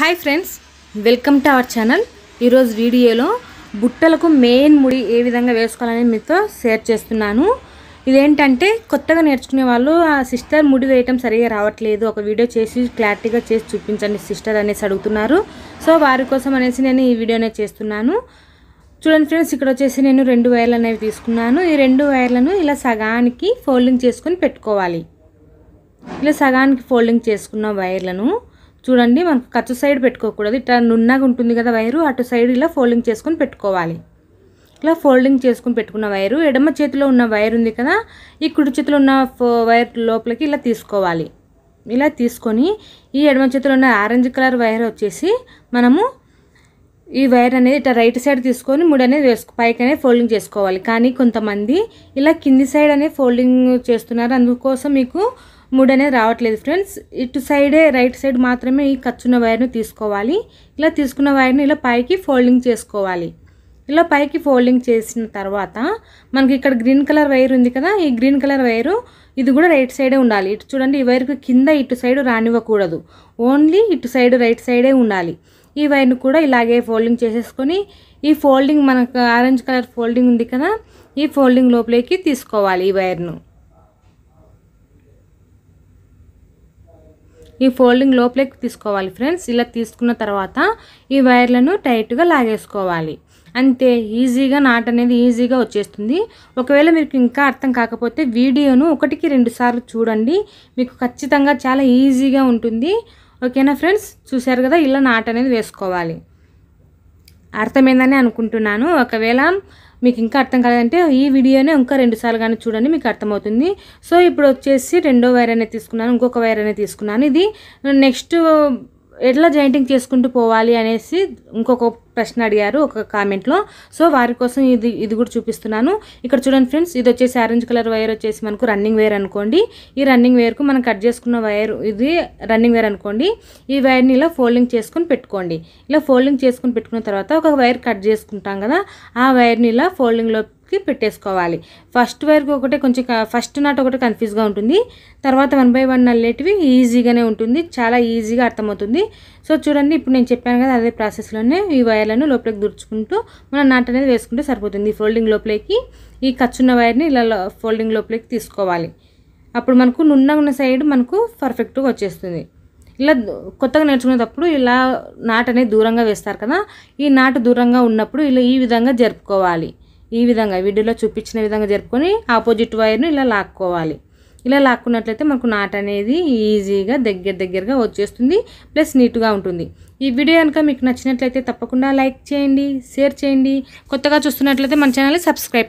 hi friends welcome to our channel ఈరోజు వీడియోలో బుట్టలకు main ముడి ఏ విధంగా వేసుకోవాలని మీతో షేర్ చేస్తున్నాను ఇదేంటంటే కొత్తగా నేర్చుకునే వాళ్ళు ఆ సిస్టర్ ముడి వేయటం సరిగా రావట్లేదు ఒక వీడియో చేసి క్లారిటీగా చేసి చూపించండి సిస్టర్ అనేసి అడుగుతున్నారు సో వారి కోసం అనేసి నేను ఈ వీడియోనే చేస్తున్నాను చూడండి ఫ్రెండ్స్ ఇక్కడ వచ్చేసి నేను రెండు వైర్లు అనేవి తీసుకున్నాను ఈ రెండు వైర్లను ఇలా సగానికి ఫోల్డింగ్ చేసుకొని పెట్టుకోవాలి ఇలా సగానికి ఫోల్డింగ్ చేసుకున్న వైర్లను చూడండి మనకు ఖర్చు సైడ్ పెట్టుకోకూడదు ఇట్లా నున్నగా ఉంటుంది కదా వైరు అటు సైడ్ ఇలా ఫోల్డింగ్ చేసుకొని పెట్టుకోవాలి ఇట్లా ఫోల్డింగ్ చేసుకుని పెట్టుకున్న వైరు ఎడమ చేతిలో ఉన్న వైర్ ఉంది కదా ఈ కుడి చేతిలో ఉన్న వైర్ లోపలికి ఇలా తీసుకోవాలి ఇలా తీసుకొని ఈ ఎడమ చేతిలో ఉన్న ఆరెంజ్ కలర్ వైర్ వచ్చేసి మనము ఈ వైర్ అనేది ఇట్లా రైట్ సైడ్ తీసుకొని ముడి అనేది వేసుకో పైకి అనేది ఫోల్డింగ్ చేసుకోవాలి కానీ కొంతమంది ఇలా కింది సైడ్ అనేది ఫోల్డింగ్ చేస్తున్నారు అందుకోసం మీకు మూడు అనేది రావట్లేదు ఫ్రెండ్స్ ఇటు సైడే రైట్ సైడ్ మాత్రమే ఈ ఖర్చున్న వైర్ను తీసుకోవాలి ఇలా తీసుకున్న వైర్ని ఇలా పైకి ఫోల్డింగ్ చేసుకోవాలి ఇలా పైకి ఫోల్డింగ్ చేసిన తర్వాత మనకి ఇక్కడ గ్రీన్ కలర్ వైర్ ఉంది కదా ఈ గ్రీన్ కలర్ వైరు ఇది కూడా రైట్ సైడే ఉండాలి ఇటు చూడండి ఈ వైర్కి కింద ఇటు సైడ్ రానివ్వకూడదు ఓన్లీ ఇటు సైడ్ రైట్ సైడే ఉండాలి ఈ వైర్ను కూడా ఇలాగే ఫోల్డింగ్ చేసేసుకొని ఈ ఫోల్డింగ్ మనకు ఆరెంజ్ కలర్ ఫోల్డింగ్ ఉంది కదా ఈ ఫోల్డింగ్ లోపలికి తీసుకోవాలి ఈ వైర్ను ఈ ఫోల్డింగ్ లోపలికి తీసుకోవాలి ఫ్రెండ్స్ ఇలా తీసుకున్న తర్వాత ఈ వైర్లను టైట్గా లాగేసుకోవాలి అంతే ఈజీగా నాట్ అనేది ఈజీగా వచ్చేస్తుంది ఒకవేళ మీకు ఇంకా అర్థం కాకపోతే వీడియోను ఒకటికి రెండు సార్లు చూడండి మీకు ఖచ్చితంగా చాలా ఈజీగా ఉంటుంది ఓకేనా ఫ్రెండ్స్ చూశారు కదా ఇలా నాట్ అనేది వేసుకోవాలి అర్థమైందని అనుకుంటున్నాను ఒకవేళ మీకు ఇంకా అర్థం కాలేదంటే ఈ వీడియోనే ఇంకా రెండుసార్లు కానీ చూడండి మీకు అర్థమవుతుంది సో ఇప్పుడు వచ్చేసి రెండో వైర్ అనేది తీసుకున్నాను ఇంకొక వైర్ అనేది తీసుకున్నాను ఇది నెక్స్ట్ ఎట్లా జాయింటింగ్ చేసుకుంటూ పోవాలి అనేసి ఇంకొక ప్రశ్న అడిగారు ఒక కామెంట్లో సో వారి కోసం ఇది ఇది కూడా చూపిస్తున్నాను ఇక్కడ చూడండి ఫ్రెండ్స్ ఇది వచ్చేసి ఆరెంజ్ కలర్ వైర్ వచ్చేసి మనకు రన్నింగ్ వేర్ అనుకోండి ఈ రన్నింగ్ వేర్కు మనం కట్ చేసుకున్న వైర్ ఇది రన్నింగ్ వేర్ అనుకోండి ఈ వైర్ని ఇలా ఫోల్డింగ్ చేసుకుని పెట్టుకోండి ఇలా ఫోల్డింగ్ చేసుకుని పెట్టుకున్న తర్వాత ఒక వైర్ కట్ చేసుకుంటాం కదా ఆ వైర్ని ఇలా ఫోల్డింగ్లో వైర్కి పెట్టేసుకోవాలి ఫస్ట్ వైర్కి ఒకటే కొంచెం ఫస్ట్ నాట్ ఒకటే కన్ఫ్యూజ్గా ఉంటుంది తర్వాత వన్ బై వన్ అల్లేటివి ఈజీగానే ఉంటుంది చాలా ఈజీగా అర్థమవుతుంది సో చూడండి ఇప్పుడు నేను చెప్పాను కదా అదే ప్రాసెస్లోనే ఈ వైర్లను లోపలికి దుర్చుకుంటూ మనం నాట్ అనేది వేసుకుంటే సరిపోతుంది ఫోల్డింగ్ లోపలికి ఈ ఖర్చున్న వైర్ని ఇలా ఫోల్డింగ్ లోపలికి తీసుకోవాలి అప్పుడు మనకు నున్న ఉన్న సైడ్ మనకు పర్ఫెక్ట్గా వచ్చేస్తుంది ఇలా కొత్తగా నేర్చుకునేటప్పుడు ఇలా నాట్ అనేది దూరంగా వేస్తారు కదా ఈ నాటు దూరంగా ఉన్నప్పుడు ఇలా ఈ విధంగా జరుపుకోవాలి ఈ విధంగా వీడియోలో చూపించిన విధంగా జరుపుకొని ఆపోజిట్ వైర్ను ఇలా లాక్కోవాలి ఇలా లాక్కున్నట్లయితే మనకు నాట్ అనేది ఈజీగా దగ్గర దగ్గరగా వచ్చేస్తుంది ప్లస్ నీట్గా ఉంటుంది ఈ వీడియో కనుక మీకు నచ్చినట్లయితే తప్పకుండా లైక్ చేయండి షేర్ చేయండి కొత్తగా చూస్తున్నట్లయితే మన ఛానల్ సబ్స్క్రైబ్